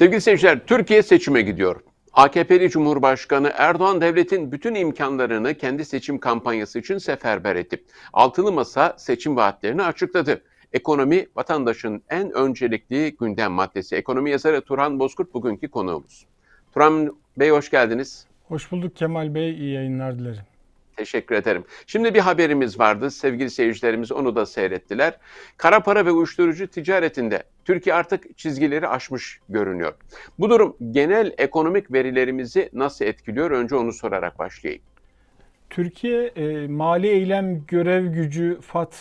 Sevgili seyirciler, Türkiye seçime gidiyor. AKP'li Cumhurbaşkanı Erdoğan devletin bütün imkanlarını kendi seçim kampanyası için seferber etti. Altılı Masa seçim vaatlerini açıkladı. Ekonomi vatandaşın en öncelikli gündem maddesi. Ekonomi yazarı Turan Bozkurt bugünkü konuğumuz. Turan Bey hoş geldiniz. Hoş bulduk Kemal Bey, İyi yayınlar dilerim. Teşekkür ederim. Şimdi bir haberimiz vardı. Sevgili seyircilerimiz onu da seyrettiler. Kara para ve uyuşturucu ticaretinde Türkiye artık çizgileri aşmış görünüyor. Bu durum genel ekonomik verilerimizi nasıl etkiliyor? Önce onu sorarak başlayayım. Türkiye e, mali eylem görev gücü FAT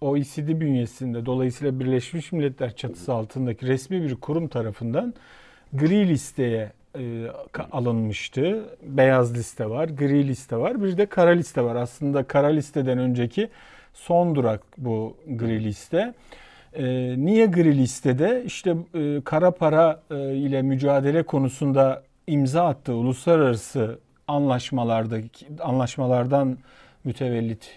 OECD bünyesinde dolayısıyla Birleşmiş Milletler çatısı altındaki resmi bir kurum tarafından gri listeye e, alınmıştı. Beyaz liste var, gri liste var, bir de kara liste var. Aslında kara listeden önceki son durak bu gri liste. E, niye gri listede? İşte e, kara para ile mücadele konusunda imza attığı uluslararası anlaşmalardaki anlaşmalardan mütevellit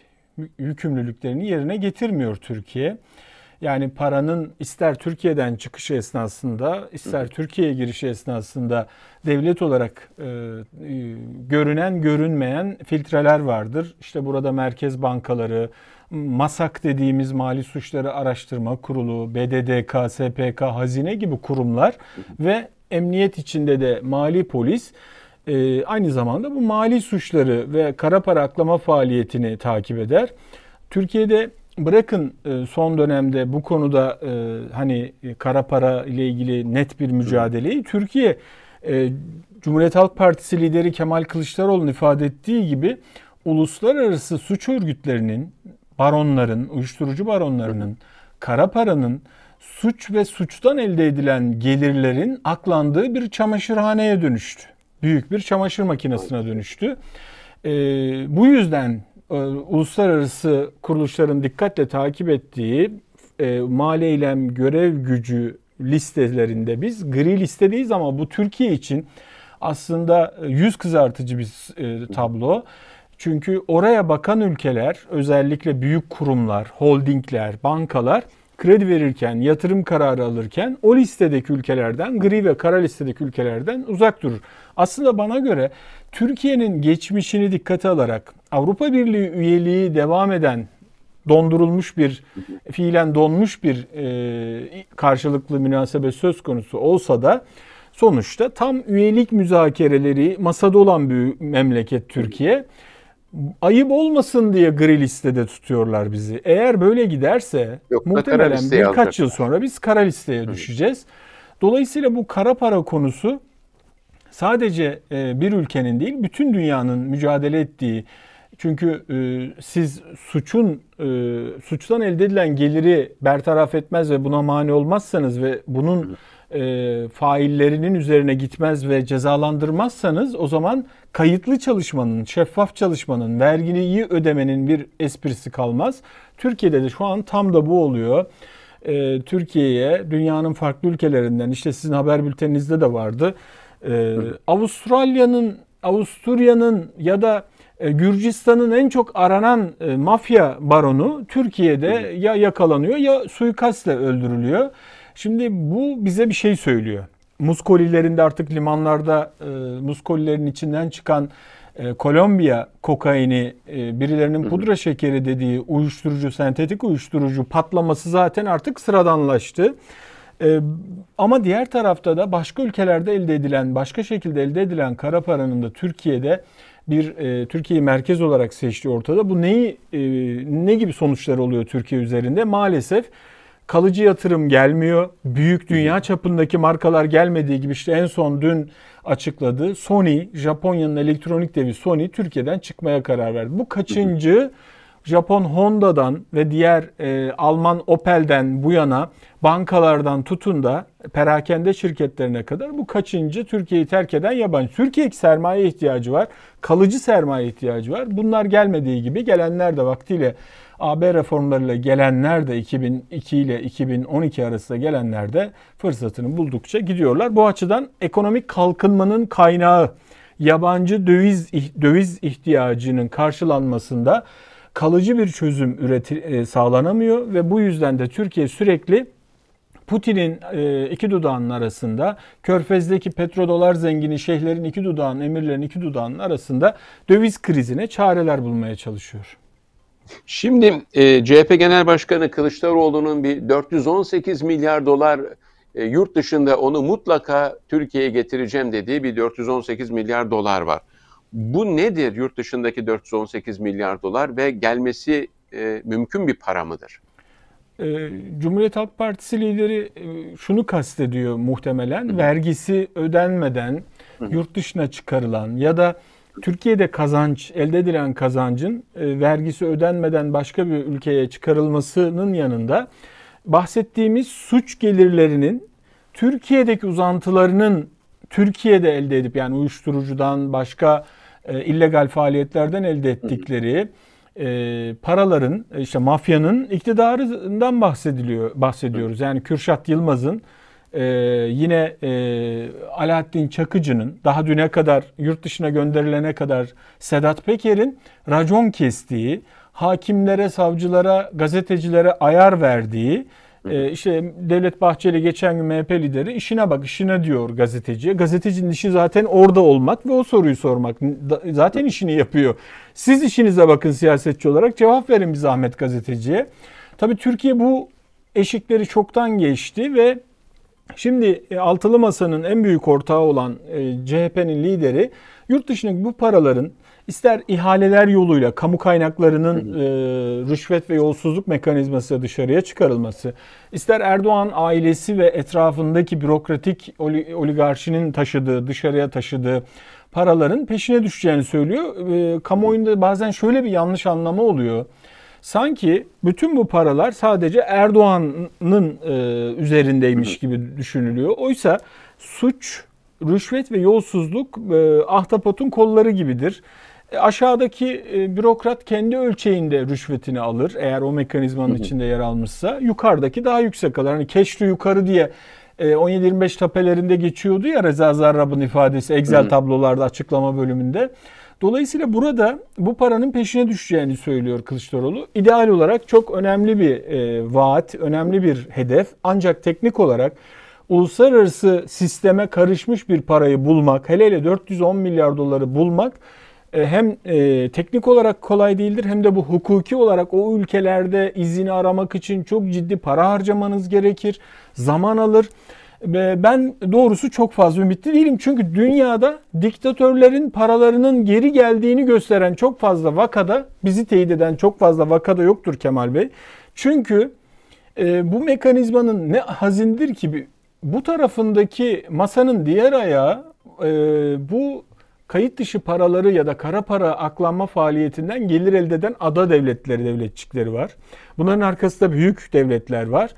yükümlülüklerini yerine getirmiyor Türkiye. Yani paranın ister Türkiye'den çıkışı esnasında ister Türkiye'ye girişi esnasında devlet olarak e, e, görünen görünmeyen filtreler vardır. İşte burada merkez bankaları, MASAK dediğimiz Mali Suçları Araştırma Kurulu, BDDK, SPK, Hazine gibi kurumlar ve emniyet içinde de mali polis e, aynı zamanda bu mali suçları ve kara para aklama faaliyetini takip eder. Türkiye'de bırakın e, son dönemde bu konuda e, hani e, kara para ile ilgili net bir mücadeleyi Türkiye Cumhuriyet Halk Partisi lideri Kemal Kılıçdaroğlu'nun ifade ettiği gibi uluslararası suç örgütlerinin, baronların, uyuşturucu baronlarının, kara paranın suç ve suçtan elde edilen gelirlerin aklandığı bir çamaşırhaneye dönüştü. Büyük bir çamaşır makinesine dönüştü. Ee, bu yüzden ee, uluslararası kuruluşların dikkatle takip ettiği e, mal eylem görev gücü listelerinde biz gri listedeyiz ama bu Türkiye için aslında e, yüz kızartıcı bir e, tablo. Çünkü oraya bakan ülkeler özellikle büyük kurumlar, holdingler, bankalar kredi verirken, yatırım kararı alırken o listedeki ülkelerden, gri ve kara listedeki ülkelerden uzak durur. Aslında bana göre Türkiye'nin geçmişini dikkate alarak Avrupa Birliği üyeliği devam eden dondurulmuş bir, fiilen donmuş bir e, karşılıklı münasebet söz konusu olsa da sonuçta tam üyelik müzakereleri masada olan bir memleket Türkiye. Evet ayıp olmasın diye gri listede tutuyorlar bizi. Eğer böyle giderse Yok, muhtemelen birkaç alacak. yıl sonra biz kara listeye düşeceğiz. Dolayısıyla bu kara para konusu sadece e, bir ülkenin değil bütün dünyanın mücadele ettiği çünkü e, siz suçun e, suçtan elde edilen geliri bertaraf etmez ve buna mani olmazsanız ve bunun e, faillerinin üzerine gitmez ve cezalandırmazsanız o zaman kayıtlı çalışmanın, şeffaf çalışmanın, vergini iyi ödemenin bir esprisi kalmaz. Türkiye'de de şu an tam da bu oluyor. E, Türkiye'ye dünyanın farklı ülkelerinden işte sizin haber bülteninizde de vardı. E, Avustralya'nın, Avusturya'nın ya da e, Gürcistan'ın en çok aranan e, mafya baronu Türkiye'de ya yakalanıyor ya suikastla öldürülüyor. Şimdi bu bize bir şey söylüyor. Muz artık limanlarda e, muz içinden çıkan e, Kolombiya kokaini e, birilerinin pudra şekeri dediği uyuşturucu, sentetik uyuşturucu patlaması zaten artık sıradanlaştı. E, ama diğer tarafta da başka ülkelerde elde edilen, başka şekilde elde edilen kara paranın da Türkiye'de bir e, Türkiye'yi merkez olarak seçtiği ortada. Bu neyi e, ne gibi sonuçlar oluyor Türkiye üzerinde? Maalesef kalıcı yatırım gelmiyor. Büyük dünya çapındaki markalar gelmediği gibi işte en son dün açıkladı. Sony, Japonya'nın elektronik devi Sony Türkiye'den çıkmaya karar verdi. Bu kaçıncı? Japon Honda'dan ve diğer e, Alman Opel'den bu yana bankalardan tutun da perakende şirketlerine kadar bu kaçıncı Türkiye'yi terk eden yabancı. Türkiye sermaye ihtiyacı var, kalıcı sermaye ihtiyacı var. Bunlar gelmediği gibi gelenler de vaktiyle AB reformlarıyla gelenler de 2002 ile 2012 arasında gelenler de fırsatını buldukça gidiyorlar. Bu açıdan ekonomik kalkınmanın kaynağı yabancı döviz döviz ihtiyacının karşılanmasında kalıcı bir çözüm üreti, e, sağlanamıyor ve bu yüzden de Türkiye sürekli Putin'in e, iki dudağının arasında, Körfez'deki petrodolar zengini şehirlerin iki dudağının, emirlerin iki dudağının arasında döviz krizine çareler bulmaya çalışıyor. Şimdi e, CHP Genel Başkanı Kılıçdaroğlu'nun bir 418 milyar dolar e, yurt dışında onu mutlaka Türkiye'ye getireceğim dediği bir 418 milyar dolar var. Bu nedir yurt dışındaki 418 milyar dolar ve gelmesi e, mümkün bir para mıdır? E, Cumhuriyet Halk Partisi lideri e, şunu kastediyor muhtemelen. Hı. Vergisi ödenmeden Hı. yurt dışına çıkarılan ya da Türkiye'de kazanç, elde edilen kazancın e, vergisi ödenmeden başka bir ülkeye çıkarılmasının yanında bahsettiğimiz suç gelirlerinin Türkiye'deki uzantılarının Türkiye'de elde edip yani uyuşturucudan başka e, illegal faaliyetlerden elde ettikleri e, paraların e, işte mafyanın iktidarından bahsediliyor bahsediyoruz. Yani Kürşat Yılmaz'ın e, yine e, Alaaddin Çakıcı'nın daha düne kadar yurt dışına gönderilene kadar Sedat Peker'in racon kestiği, hakimlere, savcılara, gazetecilere ayar verdiği, e, işte Devlet Bahçeli geçen gün MHP lideri işine bak işine diyor gazeteci, Gazetecinin işi zaten orada olmak ve o soruyu sormak. Zaten işini yapıyor. Siz işinize bakın siyasetçi olarak cevap verin bir zahmet gazeteciye. Tabii Türkiye bu eşikleri çoktan geçti ve Şimdi e, altılı masanın en büyük ortağı olan e, CHP'nin lideri yurt dışındaki bu paraların ister ihaleler yoluyla kamu kaynaklarının e, rüşvet ve yolsuzluk mekanizması dışarıya çıkarılması, ister Erdoğan ailesi ve etrafındaki bürokratik oligarşinin taşıdığı, dışarıya taşıdığı paraların peşine düşeceğini söylüyor. E, kamuoyunda bazen şöyle bir yanlış anlama oluyor sanki bütün bu paralar sadece Erdoğan'ın e, üzerindeymiş gibi düşünülüyor. Oysa suç, rüşvet ve yolsuzluk e, ahtapotun kolları gibidir. E, aşağıdaki e, bürokrat kendi ölçeğinde rüşvetini alır eğer o mekanizmanın içinde yer almışsa. Yukarıdaki daha yüksek alır. Hani keşfi yukarı diye 17-25 e, tapelerinde geçiyordu ya Reza Zarrab'ın ifadesi Excel tablolarda açıklama bölümünde. Dolayısıyla burada bu paranın peşine düşeceğini söylüyor Kılıçdaroğlu. İdeal olarak çok önemli bir e, vaat, önemli bir hedef. Ancak teknik olarak uluslararası sisteme karışmış bir parayı bulmak, hele hele 410 milyar doları bulmak e, hem e, teknik olarak kolay değildir hem de bu hukuki olarak o ülkelerde izini aramak için çok ciddi para harcamanız gerekir. Zaman alır ben doğrusu çok fazla ümitli değilim. Çünkü dünyada diktatörlerin paralarının geri geldiğini gösteren çok fazla vakada, bizi teyit eden çok fazla vakada yoktur Kemal Bey. Çünkü e, bu mekanizmanın ne hazindir ki bu tarafındaki masanın diğer ayağı e, bu kayıt dışı paraları ya da kara para aklanma faaliyetinden gelir elde eden ada devletleri, devletçikleri var. Bunların arkasında büyük devletler var.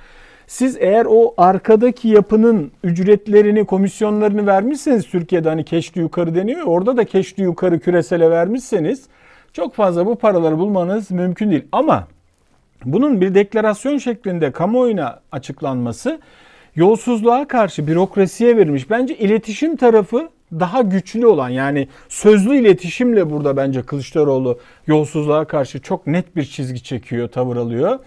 Siz eğer o arkadaki yapının ücretlerini, komisyonlarını vermişseniz Türkiye'de hani keşli yukarı deniyor. Orada da keşli yukarı küresele vermişseniz çok fazla bu paraları bulmanız mümkün değil. Ama bunun bir deklarasyon şeklinde kamuoyuna açıklanması yolsuzluğa karşı bürokrasiye verilmiş. Bence iletişim tarafı daha güçlü olan yani sözlü iletişimle burada bence Kılıçdaroğlu yolsuzluğa karşı çok net bir çizgi çekiyor, tavır alıyor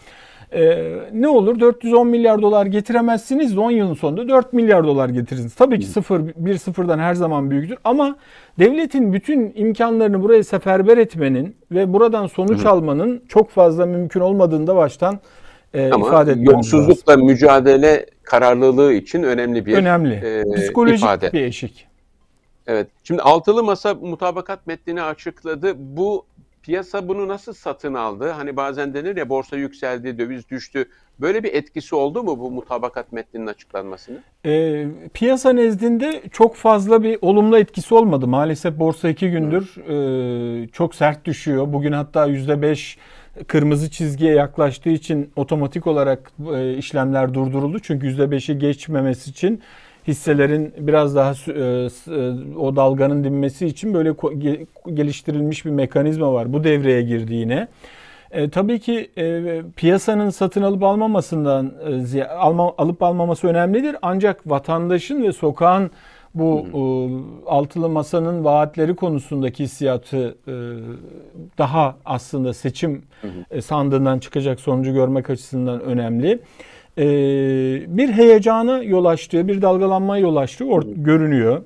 e, ne olur 410 milyar dolar getiremezsiniz de 10 yılın sonunda 4 milyar dolar getirirsiniz. Tabii ki 0 bir sıfırdan her zaman büyüktür ama devletin bütün imkanlarını buraya seferber etmenin ve buradan sonuç Hı. almanın çok fazla mümkün olmadığını da baştan e, ama ifade etmemiz yolsuzlukla lazım. mücadele kararlılığı için önemli bir önemli. E, Psikolojik ifade. bir eşik. Evet. Şimdi altılı masa mutabakat metnini açıkladı. Bu Piyasa bunu nasıl satın aldı? Hani bazen denir ya borsa yükseldi, döviz düştü. Böyle bir etkisi oldu mu bu mutabakat metninin açıklanmasının? E, piyasa nezdinde çok fazla bir olumlu etkisi olmadı. Maalesef borsa iki gündür e, çok sert düşüyor. Bugün hatta yüzde beş kırmızı çizgiye yaklaştığı için otomatik olarak e, işlemler durduruldu. Çünkü yüzde beşi geçmemesi için hisselerin biraz daha e, e, o dalganın dinmesi için böyle geliştirilmiş bir mekanizma var. Bu devreye girdiğine E, tabii ki e, piyasanın satın alıp almamasından e, alma, alıp almaması önemlidir. Ancak vatandaşın ve sokağın bu e, altılı masanın vaatleri konusundaki hissiyatı e, daha aslında seçim e, sandığından çıkacak sonucu görmek açısından önemli e, bir heyecana yol açtığı, bir dalgalanmaya yol açtığı or- görünüyor.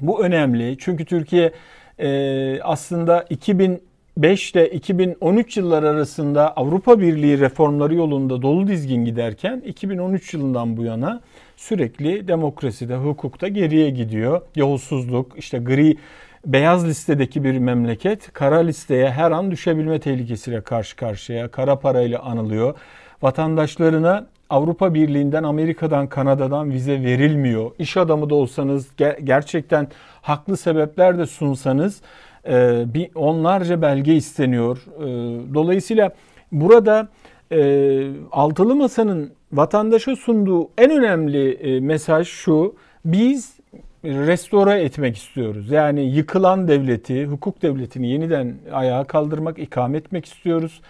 Bu önemli çünkü Türkiye e, aslında 2005 ile 2013 yıllar arasında Avrupa Birliği reformları yolunda dolu dizgin giderken 2013 yılından bu yana sürekli demokraside, hukukta geriye gidiyor. Yolsuzluk, işte gri beyaz listedeki bir memleket kara listeye her an düşebilme tehlikesiyle karşı karşıya. Kara parayla anılıyor. Vatandaşlarına Avrupa Birliği'nden, Amerika'dan, Kanada'dan vize verilmiyor. İş adamı da olsanız, gerçekten haklı sebepler de sunsanız e, bir onlarca belge isteniyor. E, dolayısıyla burada e, altılı masanın vatandaşa sunduğu en önemli mesaj şu. Biz restore etmek istiyoruz. Yani yıkılan devleti, hukuk devletini yeniden ayağa kaldırmak, ikame etmek istiyoruz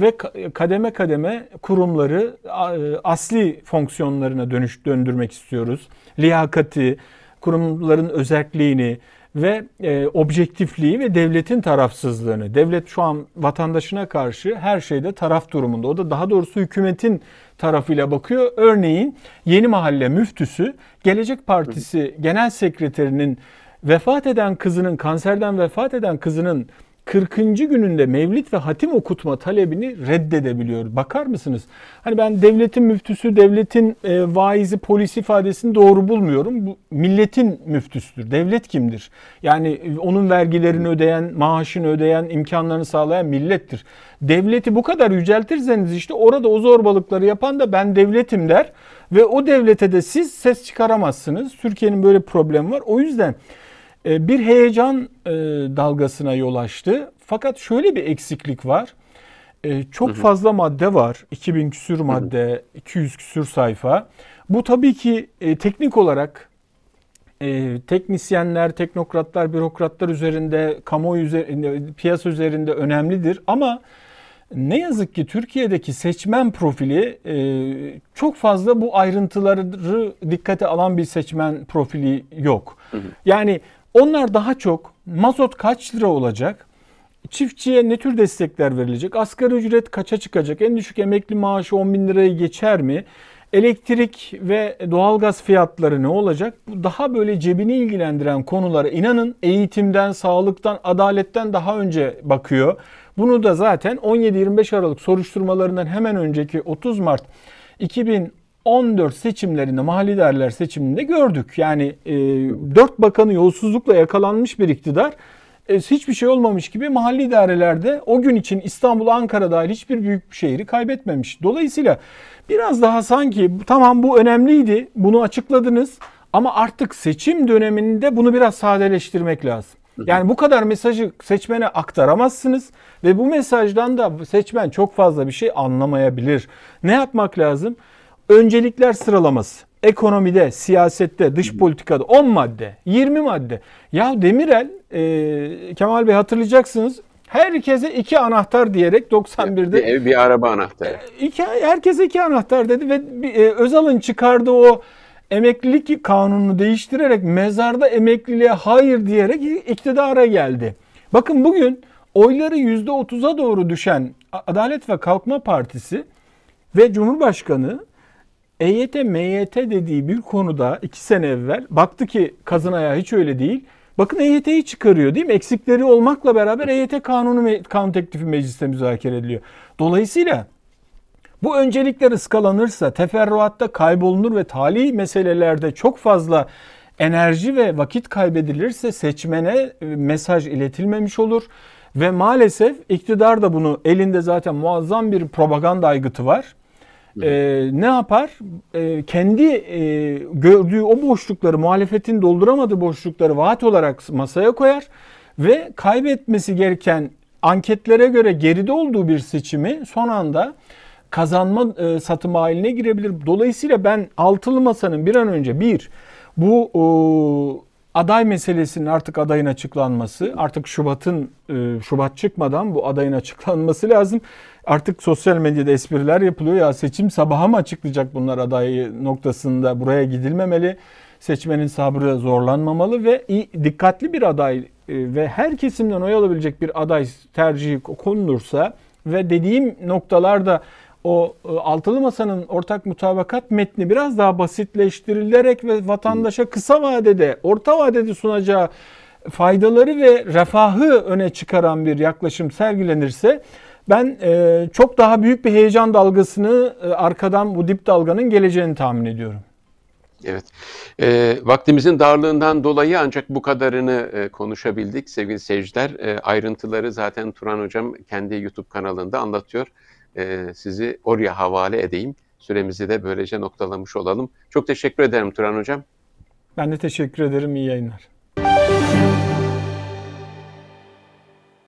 ve kademe kademe kurumları e, asli fonksiyonlarına dönüş döndürmek istiyoruz. Liyakati, kurumların özelliğini ve e, objektifliği ve devletin tarafsızlığını. Devlet şu an vatandaşına karşı her şeyde taraf durumunda. O da daha doğrusu hükümetin tarafıyla bakıyor. Örneğin Yeni Mahalle müftüsü Gelecek Partisi Genel Sekreterinin vefat eden kızının kanserden vefat eden kızının 40. gününde mevlid ve hatim okutma talebini reddedebiliyor. Bakar mısınız? Hani ben devletin müftüsü, devletin e, vaizi, polis ifadesini doğru bulmuyorum. Bu milletin müftüsüdür. Devlet kimdir? Yani e, onun vergilerini ödeyen, maaşını ödeyen, imkanlarını sağlayan millettir. Devleti bu kadar yüceltirseniz işte orada o zorbalıkları yapan da ben devletim der ve o devlete de siz ses çıkaramazsınız. Türkiye'nin böyle problemi var. O yüzden e, bir heyecan e, dalgasına yol açtı. Fakat şöyle bir eksiklik var. E, çok fazla madde var. 2000 küsür madde, 200 küsür sayfa. Bu tabii ki teknik olarak teknisyenler, teknokratlar, bürokratlar üzerinde, kamuoyu üzerinde, piyasa üzerinde önemlidir. Ama ne yazık ki Türkiye'deki seçmen profili çok fazla bu ayrıntıları dikkate alan bir seçmen profili yok. Yani onlar daha çok mazot kaç lira olacak? Çiftçiye ne tür destekler verilecek? Asgari ücret kaça çıkacak? En düşük emekli maaşı 10 bin lirayı geçer mi? Elektrik ve doğalgaz fiyatları ne olacak? Bu daha böyle cebini ilgilendiren konulara inanın eğitimden, sağlıktan, adaletten daha önce bakıyor. Bunu da zaten 17-25 Aralık soruşturmalarından hemen önceki 30 Mart 2000 14 seçimlerinde, mahalli değerler seçiminde gördük. Yani e, 4 bakanı yolsuzlukla yakalanmış bir iktidar e, hiçbir şey olmamış gibi mahalli idarelerde o gün için İstanbul, Ankara dahil hiçbir büyük şehri kaybetmemiş. Dolayısıyla biraz daha sanki tamam bu önemliydi, bunu açıkladınız ama artık seçim döneminde bunu biraz sadeleştirmek lazım. Yani bu kadar mesajı seçmene aktaramazsınız ve bu mesajdan da seçmen çok fazla bir şey anlamayabilir. Ne yapmak lazım? öncelikler sıralaması. Ekonomide, siyasette, dış politikada 10 madde, 20 madde. Ya Demirel, e, Kemal Bey hatırlayacaksınız herkese iki anahtar diyerek 91'de bir ev bir araba anahtarı. E, iki, herkese iki anahtar dedi ve bir, e, Özal'ın çıkardığı o emeklilik kanununu değiştirerek mezarda emekliliğe hayır diyerek iktidara geldi. Bakın bugün oyları %30'a doğru düşen Adalet ve Kalkma Partisi ve Cumhurbaşkanı EYT, MYT dediği bir konuda iki sene evvel baktı ki kazın ayağı hiç öyle değil. Bakın EYT'yi çıkarıyor değil mi? Eksikleri olmakla beraber EYT kanunu kanun teklifi mecliste müzakere ediliyor. Dolayısıyla bu öncelikler ıskalanırsa teferruatta kaybolunur ve tali meselelerde çok fazla enerji ve vakit kaybedilirse seçmene e, mesaj iletilmemiş olur. Ve maalesef iktidar da bunu elinde zaten muazzam bir propaganda aygıtı var e, ne yapar? E, kendi e, gördüğü o boşlukları, muhalefetin dolduramadığı boşlukları vaat olarak masaya koyar ve kaybetmesi gereken anketlere göre geride olduğu bir seçimi son anda kazanma e, satımı haline girebilir. Dolayısıyla ben altılı masanın bir an önce bir bu e, aday meselesinin artık adayın açıklanması, artık Şubat'ın e, Şubat çıkmadan bu adayın açıklanması lazım. Artık sosyal medyada espriler yapılıyor ya seçim sabaha mı açıklayacak bunlar adayı noktasında buraya gidilmemeli. Seçmenin sabrı zorlanmamalı ve dikkatli bir aday e, ve her kesimden oy alabilecek bir aday tercihi konulursa ve dediğim noktalarda o e, altılı masanın ortak mutabakat metni biraz daha basitleştirilerek ve vatandaşa kısa vadede, orta vadede sunacağı faydaları ve refahı öne çıkaran bir yaklaşım sergilenirse ben e, çok daha büyük bir heyecan dalgasını e, arkadan bu dip dalganın geleceğini tahmin ediyorum. Evet. E, vaktimizin darlığından dolayı ancak bu kadarını e, konuşabildik sevgili seyirciler. E, ayrıntıları zaten Turan Hocam kendi YouTube kanalında anlatıyor e, sizi oraya havale edeyim. Süremizi de böylece noktalamış olalım. Çok teşekkür ederim Turan Hocam. Ben de teşekkür ederim. İyi yayınlar.